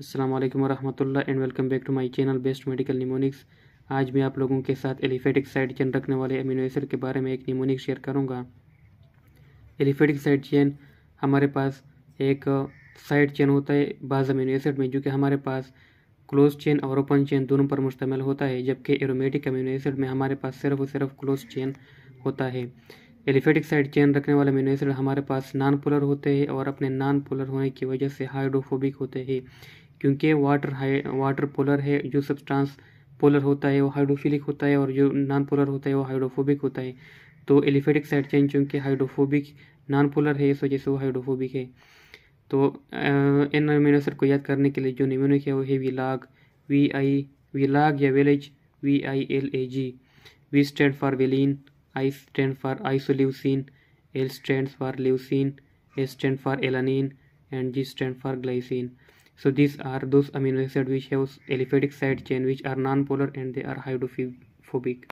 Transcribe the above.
अस्सलाम वालेकुम वरहमतुल्लाह and welcome back to my channel best medical mnemonics आज मैं आप लोगों के साथ एलिफेटिक साइड चेन रखने वाले अमीनो एसिड के बारे में एक निमोनिक शेयर करूंगा एलिफेटिक साइड चेन हमारे पास एक साइड चेन होता है बाज़ अमीनो एसिड में जो कि हमारे पास क्लोज चेन और ओपन चेन दोनों पर मुश्तमल होता है जबकि एरोमेटिक अमीनो एसिड में हमारे पास सिर्फ और सिर्फ क्लोज चेन होता है एलिफेटिक साइड चेन रखने वाले अमीनो एसिड हमारे पास नॉन पोलर होते हैं और अपने नॉन पोलर होने की वजह से हाइड्रोफोबिक होते हैं क्योंकि वाटर हाई वाटर पोलर है जो सब्सटेंस पोलर होता है वो हाइड्रोफिलिक होता है और जो नॉन पोलर होता है वो हाइड्रोफोबिक होता है तो एलिफेटिक साइड चेन चूँकि हाइड्रोफोबिक नॉन पोलर है इस वजह से वो हाइड्रोफोबिक है तो इन अमीनो को याद करने के लिए जो निमोनिक है वो है लाग वी आई वी लाग या वेलेज V I L A G V stand for valine I stand for isoleucine L stand for leucine S stand for alanine and G stand for glycine So these are those amino acids which have aliphatic side chain which are non-polar and they are hydrophobic.